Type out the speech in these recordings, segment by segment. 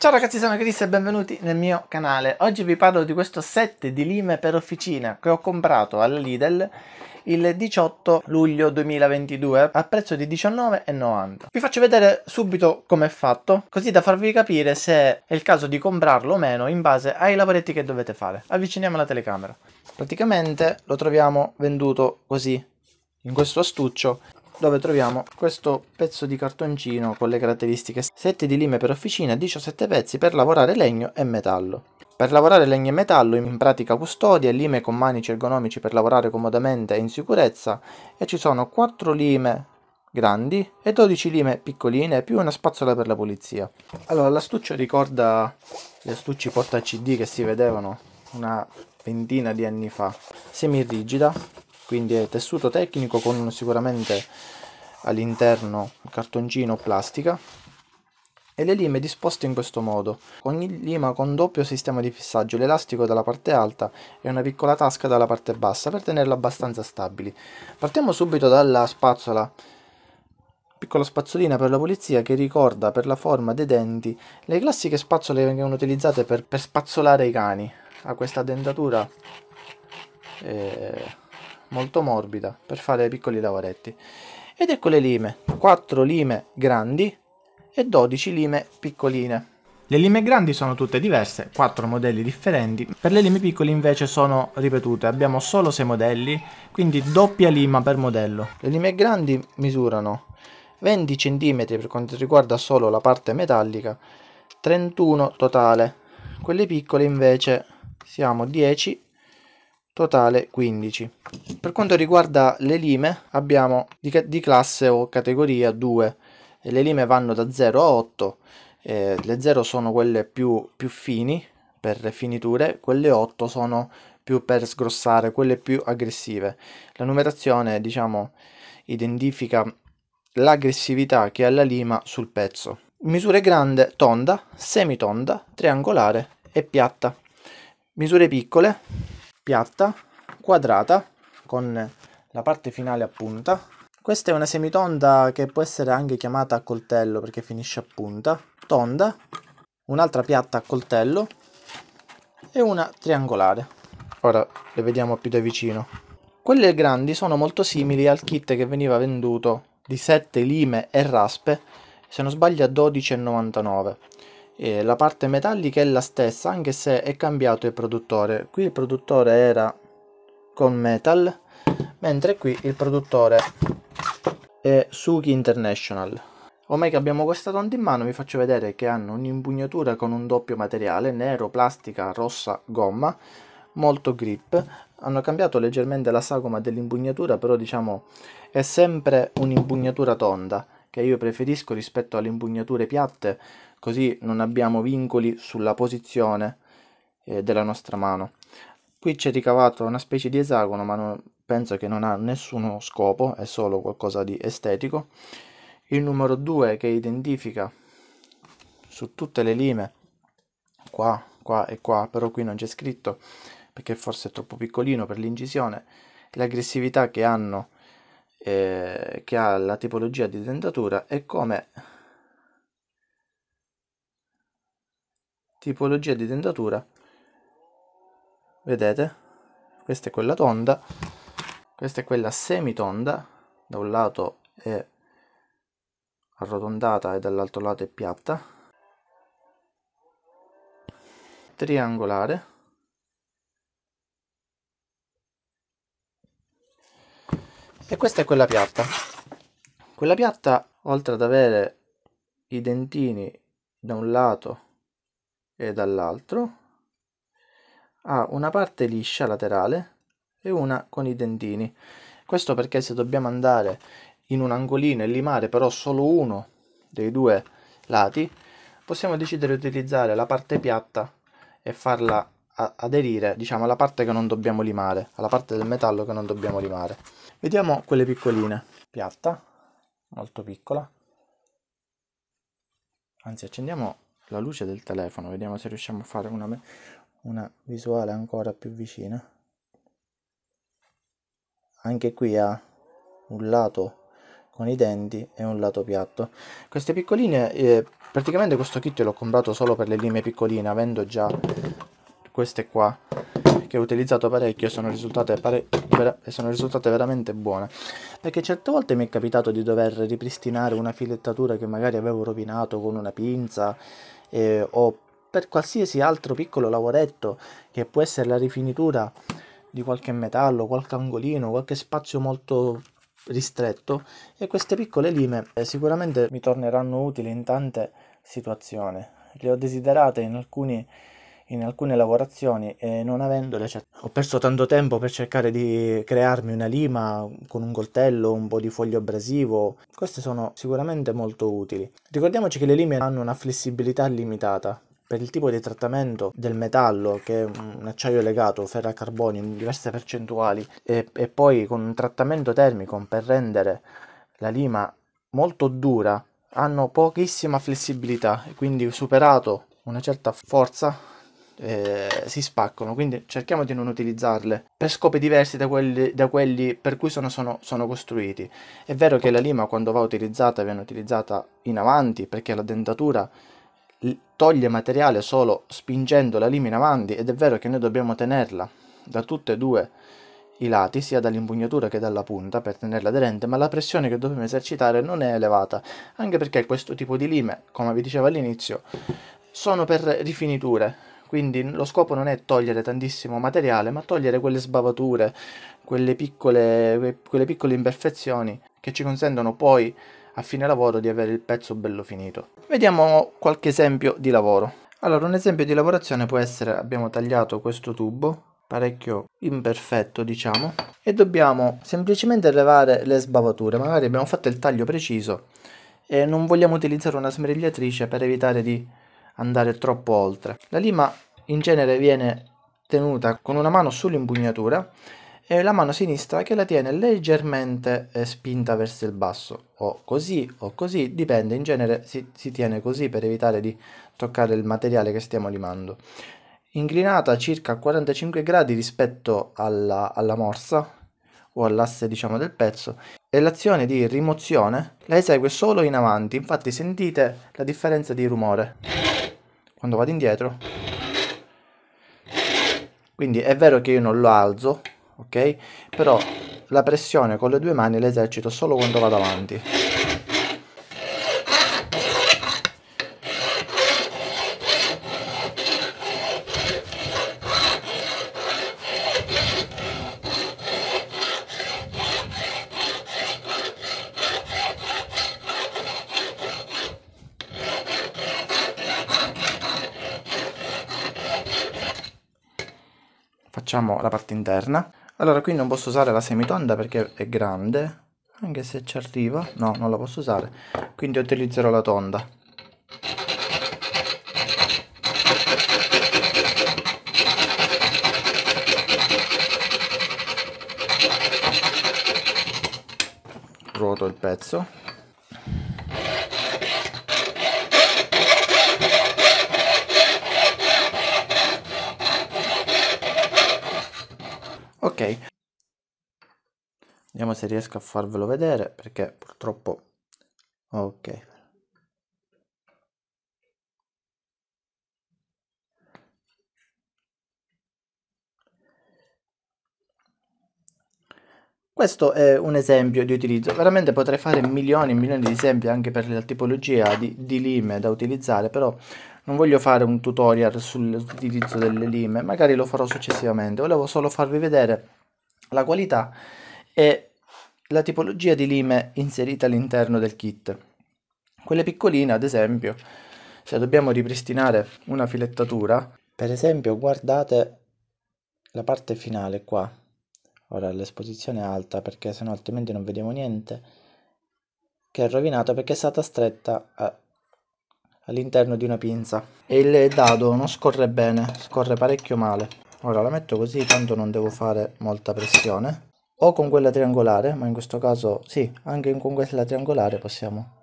Ciao ragazzi, sono Chris e benvenuti nel mio canale. Oggi vi parlo di questo set di lime per officina che ho comprato alla Lidl il 18 luglio 2022 a prezzo di 19,90. Vi faccio vedere subito come è fatto, così da farvi capire se è il caso di comprarlo o meno in base ai lavoretti che dovete fare. Avviciniamo la telecamera. Praticamente lo troviamo venduto così, in questo astuccio, dove troviamo questo pezzo di cartoncino con le caratteristiche 7 di lime per officina, 17 pezzi per lavorare legno e metallo. Per lavorare legno e metallo in pratica custodia, lime con manici ergonomici per lavorare comodamente e in sicurezza e ci sono 4 lime grandi e 12 lime piccoline più una spazzola per la pulizia. Allora l'astuccio ricorda gli astucci porta CD che si vedevano una ventina di anni fa, semirigida quindi è tessuto tecnico con sicuramente all'interno cartoncino o plastica e le lime disposte in questo modo, ogni lima con doppio sistema di fissaggio, l'elastico dalla parte alta e una piccola tasca dalla parte bassa per tenerla abbastanza stabili. Partiamo subito dalla spazzola, piccola spazzolina per la pulizia che ricorda per la forma dei denti le classiche spazzole che vengono utilizzate per, per spazzolare i cani, ha questa dentatura... Eh molto morbida per fare piccoli lavoretti ed ecco le lime 4 lime grandi e 12 lime piccoline le lime grandi sono tutte diverse, 4 modelli differenti, per le lime piccole invece sono ripetute, abbiamo solo 6 modelli, quindi doppia lima per modello. Le lime grandi misurano 20 cm per quanto riguarda solo la parte metallica, 31 totale, quelle piccole invece siamo 10 totale 15. Per quanto riguarda le lime abbiamo di, di classe o categoria 2, le lime vanno da 0 a 8, eh, le 0 sono quelle più, più fini per le finiture, quelle 8 sono più per sgrossare, quelle più aggressive. La numerazione diciamo identifica l'aggressività che ha la lima sul pezzo. Misure grande, tonda, semitonda, triangolare e piatta. Misure piccole, piatta, quadrata, con la parte finale a punta. Questa è una semitonda che può essere anche chiamata a coltello perché finisce a punta, tonda, un'altra piatta a coltello e una triangolare. Ora le vediamo più da vicino. Quelle grandi sono molto simili al kit che veniva venduto di 7 lime e raspe, se non sbaglio a 12,99 eh, la parte metallica è la stessa anche se è cambiato il produttore qui il produttore era con metal mentre qui il produttore è Suki International ormai che abbiamo questa tonda in mano vi faccio vedere che hanno un'impugnatura con un doppio materiale nero, plastica, rossa, gomma molto grip hanno cambiato leggermente la sagoma dell'impugnatura però diciamo è sempre un'impugnatura tonda che io preferisco rispetto alle impugnature piatte, così non abbiamo vincoli sulla posizione eh, della nostra mano. Qui c'è ricavato una specie di esagono, ma non, penso che non ha nessuno scopo, è solo qualcosa di estetico. Il numero 2 che identifica su tutte le lime, qua, qua e qua, però qui non c'è scritto perché forse è troppo piccolino per l'incisione, l'aggressività che hanno eh, che ha la tipologia di dentatura e come tipologia di dentatura vedete questa è quella tonda questa è quella semitonda da un lato è arrotondata e dall'altro lato è piatta triangolare E questa è quella piatta. Quella piatta, oltre ad avere i dentini da un lato e dall'altro, ha una parte liscia laterale e una con i dentini. Questo perché se dobbiamo andare in un angolino e limare però solo uno dei due lati, possiamo decidere di utilizzare la parte piatta e farla aderire, diciamo, alla parte che non dobbiamo limare, alla parte del metallo che non dobbiamo limare. Vediamo quelle piccoline, piatta, molto piccola. Anzi, accendiamo la luce del telefono, vediamo se riusciamo a fare una, una visuale ancora più vicina. Anche qui ha un lato con i denti e un lato piatto. Queste piccoline, eh, praticamente questo kit l'ho comprato solo per le lime piccoline, avendo già queste qua che ho utilizzato parecchio sono risultate, pare vera sono risultate veramente buone perché certe volte mi è capitato di dover ripristinare una filettatura che magari avevo rovinato con una pinza eh, o per qualsiasi altro piccolo lavoretto che può essere la rifinitura di qualche metallo, qualche angolino, qualche spazio molto ristretto e queste piccole lime eh, sicuramente mi torneranno utili in tante situazioni. Le ho desiderate in alcuni in alcune lavorazioni e non avendole cioè, ho perso tanto tempo per cercare di crearmi una lima con un coltello, un po' di foglio abrasivo, queste sono sicuramente molto utili. Ricordiamoci che le lime hanno una flessibilità limitata, per il tipo di trattamento del metallo, che è un acciaio legato, ferro a carbonio in diverse percentuali, e, e, poi con un trattamento termico per rendere la lima molto dura, hanno pochissima flessibilità e quindi superato una certa forza eh, si spaccano, quindi cerchiamo di non utilizzarle per scopi diversi da quelli, da quelli per cui sono, sono, sono, costruiti. È vero che la lima quando va utilizzata viene utilizzata in avanti perché la dentatura toglie materiale solo spingendo la lima in avanti ed è vero che noi dobbiamo tenerla da tutte e due i lati, sia dall'impugnatura che dalla punta per tenerla aderente, ma la pressione che dobbiamo esercitare non è elevata, anche perché questo tipo di lime, come vi dicevo all'inizio, sono per rifiniture, quindi lo scopo non è togliere tantissimo materiale, ma togliere quelle sbavature, quelle piccole, quelle piccole imperfezioni che ci consentono poi a fine lavoro di avere il pezzo bello finito. Vediamo qualche esempio di lavoro. Allora, un esempio di lavorazione può essere, abbiamo tagliato questo tubo, parecchio imperfetto diciamo, e dobbiamo semplicemente levare le sbavature, magari abbiamo fatto il taglio preciso e non vogliamo utilizzare una smerigliatrice per evitare di andare troppo oltre. La lima in genere viene tenuta con una mano sull'impugnatura e la mano sinistra che la tiene leggermente eh, spinta verso il basso o così o così dipende in genere si, si tiene così per evitare di toccare il materiale che stiamo limando inclinata circa 45 gradi rispetto alla, alla morsa o all'asse diciamo del pezzo e l'azione di rimozione la esegue solo in avanti infatti sentite la differenza di rumore quando vado indietro quindi è vero che io non lo alzo ok però la pressione con le due mani l'esercito solo quando vado avanti facciamo la parte interna. Allora qui non posso usare la semitonda perché è grande, anche se ci arriva, no, non la posso usare, quindi utilizzerò la tonda. Ruoto il pezzo se riesco a farvelo vedere perché purtroppo ok Questo è un esempio di utilizzo, veramente potrei fare milioni e milioni di esempi anche per la tipologia di, di, lime da utilizzare, però non voglio fare un tutorial sull'utilizzo delle lime, magari lo farò successivamente, volevo solo farvi vedere la qualità e la tipologia di lime inserita all'interno del kit. Quelle piccoline, ad esempio, se dobbiamo ripristinare una filettatura, per esempio guardate la parte finale qua, ora l'esposizione è alta perché sennò altrimenti non vediamo niente, che è rovinata perché è stata stretta a all'interno di una pinza e il dado non scorre bene, scorre parecchio male. Ora la metto così, tanto non devo fare molta pressione o con quella triangolare, ma in questo caso sì, anche con quella triangolare possiamo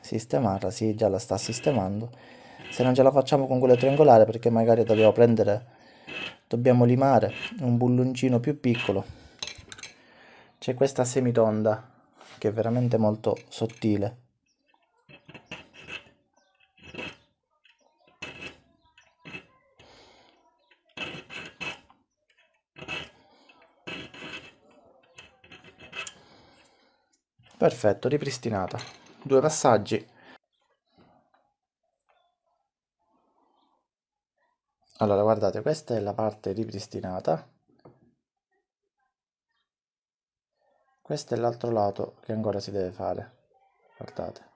sistemarla, sì, già la sta sistemando. Se non ce la facciamo con quella triangolare perché magari dobbiamo prendere, dobbiamo limare un bulloncino più piccolo. C'è questa semitonda che è veramente molto sottile. Perfetto, ripristinata. Due passaggi. Allora, guardate, questa è la parte ripristinata. Questo è l'altro lato che ancora si deve fare. Guardate.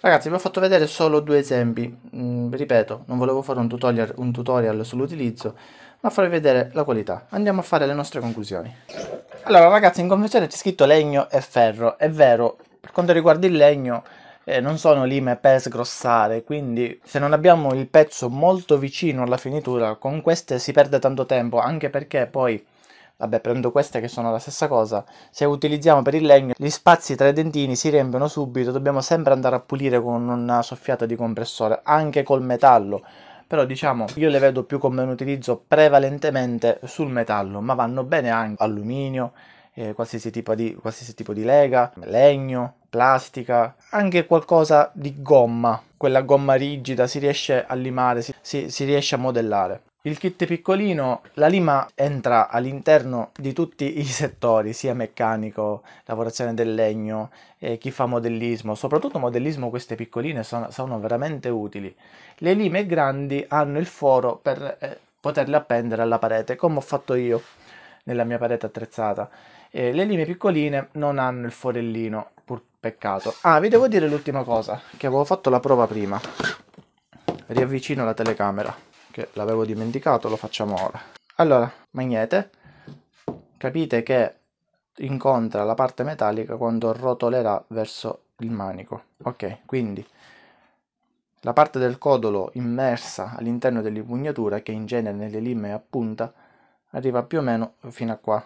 Ragazzi, vi ho fatto vedere solo due esempi. Mm, ripeto, non volevo fare un tutorial, un tutorial sull'utilizzo, ma farvi vedere la qualità. Andiamo a fare le nostre conclusioni. Allora ragazzi, in confezione c'è scritto legno e ferro. È vero, per quanto riguarda il legno, eh, non sono lime per sgrossare, quindi se non abbiamo il pezzo molto vicino alla finitura, con queste si perde tanto tempo, anche perché poi, vabbè prendo queste che sono la stessa cosa, se utilizziamo per il legno gli spazi tra i dentini si riempiono subito, dobbiamo sempre andare a pulire con una soffiata di compressore, anche col metallo però diciamo io le vedo più come un utilizzo prevalentemente sul metallo, ma vanno bene anche alluminio, eh, qualsiasi, tipo di, qualsiasi tipo di lega, legno, plastica, anche qualcosa di gomma, quella gomma rigida si riesce a limare, si, si, si riesce a modellare. Il kit piccolino, la lima entra all'interno di tutti i settori, sia meccanico, lavorazione del legno, eh, chi fa modellismo, soprattutto modellismo queste piccoline sono, sono, veramente utili. Le lime grandi hanno il foro per eh, poterle appendere alla parete, come ho fatto io nella mia parete attrezzata. Eh, le lime piccoline non hanno il forellino, pur peccato. Ah, vi devo dire l'ultima cosa, che avevo fatto la prova prima. Riavvicino la telecamera che l'avevo dimenticato, lo facciamo ora. Allora, magnete, capite che incontra la parte metallica quando rotolerà verso il manico. Ok, quindi la parte del codolo immersa all'interno dell'impugnatura, che in genere nelle lime a punta, arriva più o meno fino a qua.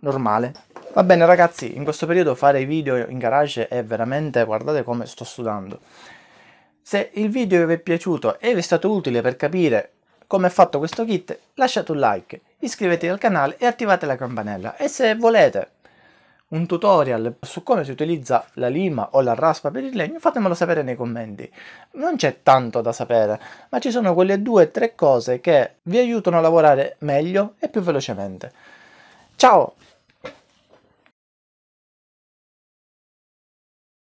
Normale. Va bene ragazzi, in questo periodo fare video in garage è veramente, guardate come sto sudando. Se il video vi è piaciuto e vi è stato utile per capire come è fatto questo kit, lasciate un like, iscrivetevi al canale e attivate la campanella. E se volete un tutorial su come si utilizza la lima o la raspa per il legno, fatemelo sapere nei commenti. Non c'è tanto da sapere, ma ci sono quelle due o tre cose che vi aiutano a lavorare meglio e più velocemente. Ciao!